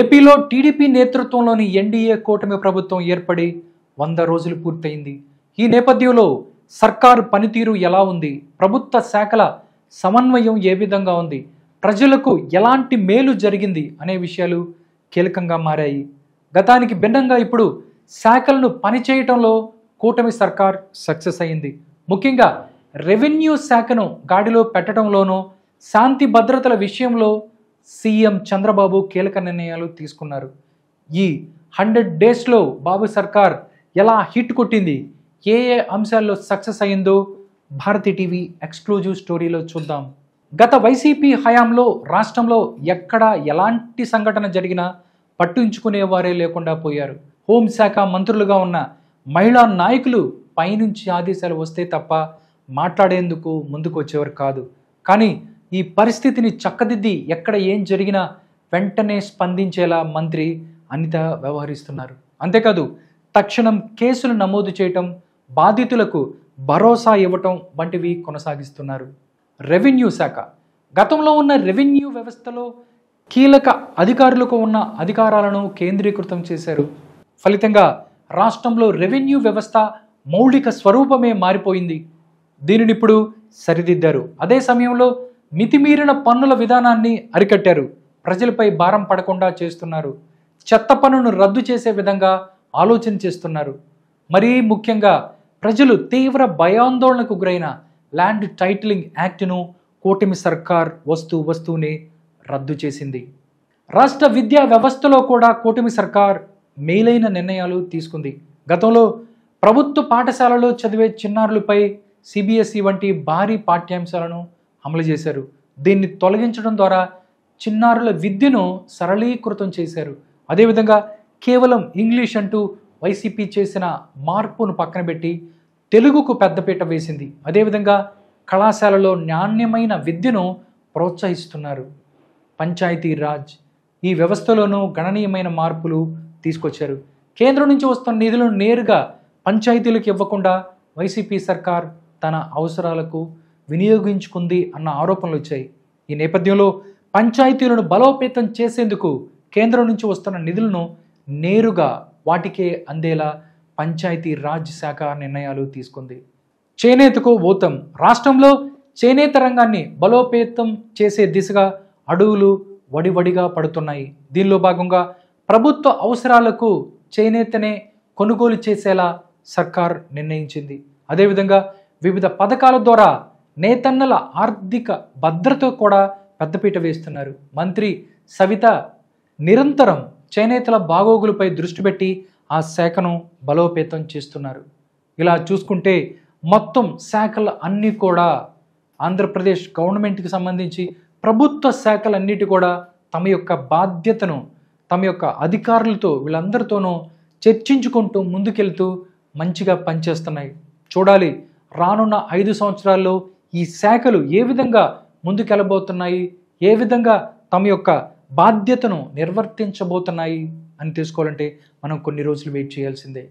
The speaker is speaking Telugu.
ఏపీలో టీడీపీ నేతృత్వంలోని ఎన్డీఏ కూటమి ప్రభుత్వం ఏర్పడి వంద రోజులు పూర్తయింది ఈ నేపథ్యంలో సర్కారు పనితీరు ఎలా ఉంది ప్రభుత్వ శాఖల సమన్వయం ఏ విధంగా ఉంది ప్రజలకు ఎలాంటి మేలు జరిగింది అనే విషయాలు కీలకంగా మారాయి గతానికి భిన్నంగా ఇప్పుడు శాఖలను పనిచేయటంలో కూటమి సర్కార్ సక్సెస్ అయింది ముఖ్యంగా రెవెన్యూ శాఖను గాడిలో పెట్టడంలోనూ శాంతి భద్రతల విషయంలో సీఎం చంద్రబాబు కీలక నిర్ణయాలు తీసుకున్నారు ఈ హండ్రెడ్ డేస్లో బాబు సర్కార్ ఎలా హిట్ కొట్టింది ఏ ఏ అంశాల్లో సక్సెస్ అయిందో భారతి టీవీ ఎక్స్క్లూజివ్ స్టోరీలో చూద్దాం గత వైసీపీ హయాంలో రాష్ట్రంలో ఎక్కడ ఎలాంటి సంఘటన జరిగినా పట్టించుకునేవారే లేకుండా పోయారు హోంశాఖ మంత్రులుగా ఉన్న మహిళా నాయకులు పైనుంచి ఆదేశాలు వస్తే తప్ప మాట్లాడేందుకు ముందుకు వచ్చేవారు కాదు కానీ ఈ పరిస్థితిని చక్కదిద్ది ఎక్కడ ఏం జరిగినా వెంటనే స్పందించేలా మంత్రి అనిత వ్యవహరిస్తున్నారు అంతేకాదు తక్షణం కేసులు నమోదు చేయటం బాధితులకు భరోసా ఇవ్వటం వంటివి కొనసాగిస్తున్నారు రెవెన్యూ శాఖ గతంలో ఉన్న రెవెన్యూ వ్యవస్థలో కీలక అధికారులకు ఉన్న అధికారాలను కేంద్రీకృతం చేశారు ఫలితంగా రాష్ట్రంలో రెవెన్యూ వ్యవస్థ మౌలిక స్వరూపమే మారిపోయింది దీనిని ఇప్పుడు సరిదిద్దారు అదే సమయంలో మితిమీరిన పన్నుల విధానాన్ని అరికట్టారు ప్రజలపై భారం పడకుండా చేస్తున్నారు చెత్త పన్నును రద్దు చేసే విధంగా ఆలోచన చేస్తున్నారు మరీ ముఖ్యంగా ప్రజలు తీవ్ర భయాందోళనకు గురైన ల్యాండ్ టైటిలింగ్ యాక్ట్ను కూటమి సర్కార్ వస్తు వస్తూనే రద్దు చేసింది రాష్ట్ర విద్యా వ్యవస్థలో కూడా కూటమి సర్కార్ మేలైన నిర్ణయాలు తీసుకుంది గతంలో ప్రభుత్వ పాఠశాలలో చదివే చిన్నారులపై సిబిఎస్ఈ వంటి భారీ పాఠ్యాంశాలను అమలు చేశారు దీన్ని తొలగించడం ద్వారా చిన్నారుల విద్యను సరళీకృతం చేశారు అదేవిధంగా కేవలం ఇంగ్లీష్ అంటూ వైసీపీ చేసిన మార్పును పక్కన పెట్టి తెలుగుకు పెద్దపీట వేసింది అదేవిధంగా కళాశాలలో నాణ్యమైన విద్యను ప్రోత్సహిస్తున్నారు పంచాయతీ రాజ్ ఈ వ్యవస్థలోనూ గణనీయమైన మార్పులు తీసుకొచ్చారు కేంద్రం నుంచి వస్తున్న నిధులను నేరుగా పంచాయతీలకు ఇవ్వకుండా వైసీపీ సర్కార్ తన అవసరాలకు వినియోగించుకుంది అన్న ఆరోపణలు వచ్చాయి ఈ నేపథ్యంలో పంచాయతీలను బలోపేతం చేసేందుకు కేంద్రం నుంచి వస్తున్న నిధులను నేరుగా వాటికే అందేలా పంచాయతీ రాజ్ శాఖ నిర్ణయాలు తీసుకుంది చేనేతకు ఓతం రాష్ట్రంలో చేనేత రంగాన్ని బలోపేతం చేసే దిశగా అడుగులు వడివడిగా పడుతున్నాయి దీనిలో భాగంగా ప్రభుత్వ అవసరాలకు చేనేతనే కొనుగోలు చేసేలా సర్కార్ నిర్ణయించింది అదేవిధంగా వివిధ పథకాల ద్వారా నేతన్నల ఆర్థిక భద్రత కూడా పెద్దపీట వేస్తున్నారు మంత్రి సవిత నిరంతరం చేనేతల బాగోగులపై దృష్టి పెట్టి ఆ శాఖను బలోపేతం చేస్తున్నారు ఇలా చూసుకుంటే మొత్తం శాఖలు అన్నీ కూడా ఆంధ్రప్రదేశ్ గవర్నమెంట్కి సంబంధించి ప్రభుత్వ శాఖలన్నిటి కూడా తమ యొక్క బాధ్యతను తమ యొక్క అధికారులతో వీళ్ళందరితోనూ చర్చించుకుంటూ ముందుకెళ్తూ మంచిగా పనిచేస్తున్నాయి చూడాలి రానున్న ఐదు సంవత్సరాల్లో ఈ శాఖలు ఏ విధంగా ముందుకెళ్ళబోతున్నాయి ఏ విధంగా తమ యొక్క బాధ్యతను నిర్వర్తించబోతున్నాయి అని తెలుసుకోవాలంటే మనం కొన్ని రోజులు వెయిట్ చేయాల్సిందే